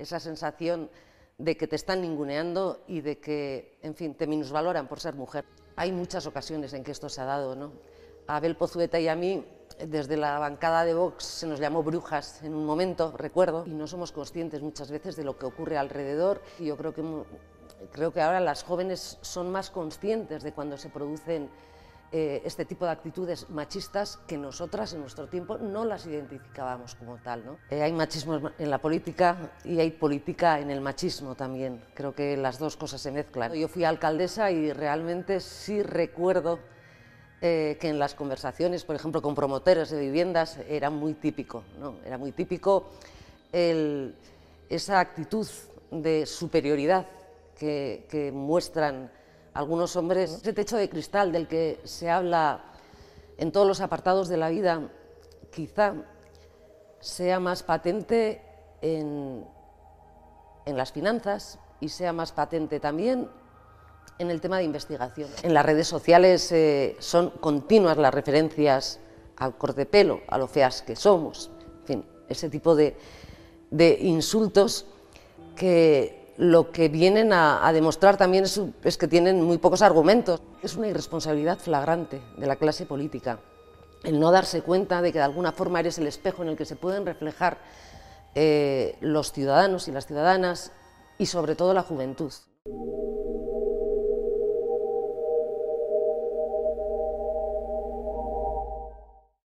esa sensación de que te están ninguneando y de que, en fin, te minusvaloran por ser mujer. Hay muchas ocasiones en que esto se ha dado, ¿no? A Abel Pozueta y a mí, desde la bancada de Vox, se nos llamó brujas en un momento, recuerdo, y no somos conscientes muchas veces de lo que ocurre alrededor. Y yo creo que, creo que ahora las jóvenes son más conscientes de cuando se producen eh, este tipo de actitudes machistas que nosotras en nuestro tiempo no las identificábamos como tal. ¿no? Eh, hay machismo en la política y hay política en el machismo también. Creo que las dos cosas se mezclan. Yo fui alcaldesa y realmente sí recuerdo eh, que en las conversaciones, por ejemplo, con promotores de viviendas, era muy típico. ¿no? Era muy típico esa actitud de superioridad que, que muestran algunos hombres, ese techo de cristal del que se habla en todos los apartados de la vida, quizá sea más patente en, las finanzas y sea más patente también en el tema de investigación. En las redes sociales eh, son continuas las referencias al corte a lo feas que somos, en fin, ese tipo de insultos que lo que vienen a, demostrar también es, que tienen muy pocos argumentos. Es una irresponsabilidad flagrante de la clase política el no darse cuenta de que de alguna forma eres el espejo en el que se pueden reflejar eh, los ciudadanos y las ciudadanas y sobre todo la juventud.